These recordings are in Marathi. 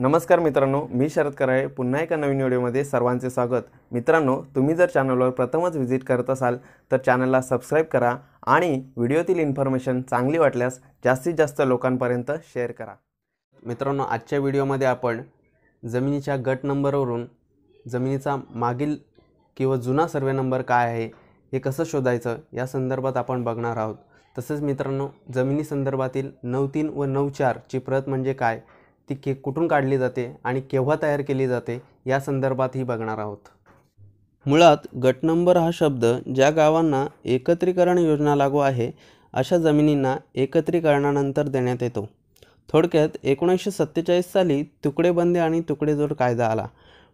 नमस्कार मित्रांनो मी शरद कराळे पुन्हा एका नवीन व्हिडिओमध्ये सर्वांचे स्वागत मित्रांनो तुम्ही जर चॅनलवर प्रथमच व्हिजिट करत असाल तर चॅनलला सबस्क्राईब करा आणि व्हिडिओतील इन्फॉर्मेशन चांगली वाटल्यास जास्तीत जास्त लोकांपर्यंत शेअर करा मित्रांनो आजच्या व्हिडिओमध्ये आपण जमिनीच्या गट नंबरवरून जमिनीचा मागील किंवा जुना सर्वे नंबर काय आहे हे कसं शोधायचं या संदर्भात आपण बघणार आहोत तसेच मित्रांनो जमिनी संदर्भातील नऊ तीन व नऊ चारची प्रत म्हणजे काय ती के कुठून काढली जाते आणि केव्हा तयार केली जाते या संदर्भातही बघणार आहोत मुळात गट नंबर हा शब्द ज्या गावांना एकत्रीकरण योजना लागू आहे अशा जमिनींना एकत्रीकरणानंतर देण्यात येतो थोडक्यात एकोणीसशे सत्तेचाळीस साली तुकडेबंदी आणि तुकडेजोड कायदा आला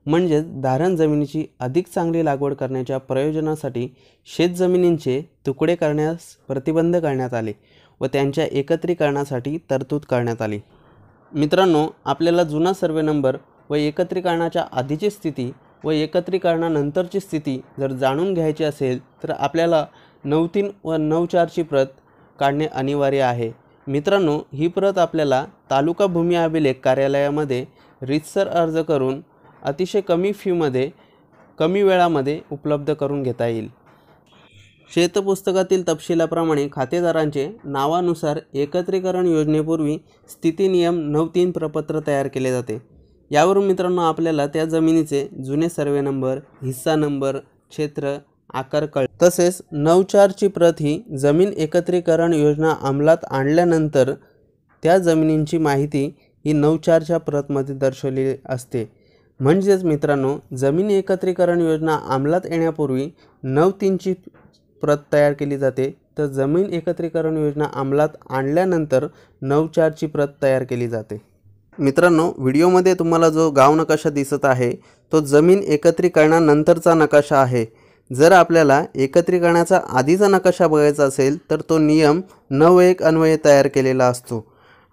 म्हणजेच धारण जमिनीची अधिक चांगली लागवड करण्याच्या प्रयोजनासाठी शेतजमिनींचे तुकडे करण्यास प्रतिबंध करण्यात आले व त्यांच्या एकत्रीकरणासाठी तरतूद करण्यात आली मित्रांनो आपल्याला जुना सर्वे नंबर व एकत्रीकरणाच्या आधीची स्थिती व एकत्रीकरणानंतरची स्थिती जर जाणून घ्यायची असेल तर आपल्याला नऊ तीन व नऊ चारची प्रत काढणे अनिवार्य आहे मित्रांनो ही प्रत आपल्याला तालुका भूमी अभिलेख कार्यालयामध्ये रितसर अर्ज करून अतिशय कमी फीमध्ये कमी वेळामध्ये उपलब्ध करून घेता येईल श्वेतपुस्तकातील तपशिलाप्रमाणे खातेदारांचे नावानुसार एकत्रीकरण योजनेपूर्वी स्थिती नियम नऊ तीन प्रपत्र तयार केले जाते यावरून मित्रांनो आपल्याला त्या जमिनीचे जुने सर्वे नंबर हिस्सा नंबर क्षेत्र आकार कळ तसेच नऊ प्रत ही जमीन एकत्रीकरण योजना अंमलात आणल्यानंतर त्या जमिनींची माहिती ही नऊ प्रतमध्ये दर्शवलेली असते म्हणजेच मित्रांनो जमीन एकत्रीकरण योजना अंमलात येण्यापूर्वी नऊ तीनची प्रत तयार केली जाते तर जमीन एकत्रीकरण योजना अंमलात आणल्यानंतर नऊ चारची प्रत तयार केली जाते मित्रांनो व्हिडिओमध्ये तुम्हाला जो गाव नकाशा दिसत आहे तो जमीन एकत्रीकरणानंतरचा नकाशा आहे जर आपल्याला एकत्रीकरणाचा आधीचा नकाशा बघायचा असेल तर तो नियम नऊ एक अन्वये तयार केलेला असतो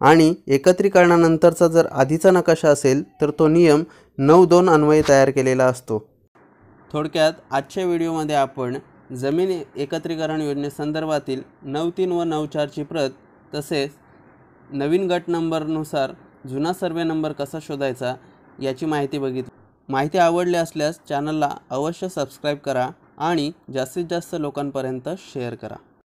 आणि एकत्रीकरणानंतरचा जर आधीचा नकाशा असेल तर तो नियम नऊ दोन अन्वये तयार केलेला असतो थोडक्यात आजच्या व्हिडिओमध्ये आपण जमीन एकत्रीकरण योजनेसंदर्भातील नऊ तीन व नऊ चारची प्रत तसेच नवीन गट नंबरनुसार जुना सर्वे नंबर कसा शोधायचा याची माहिती बघितली माहिती आवडली असल्यास चॅनलला अवश्य सबस्क्राईब करा आणि जास्तीत जास्त लोकांपर्यंत शेअर करा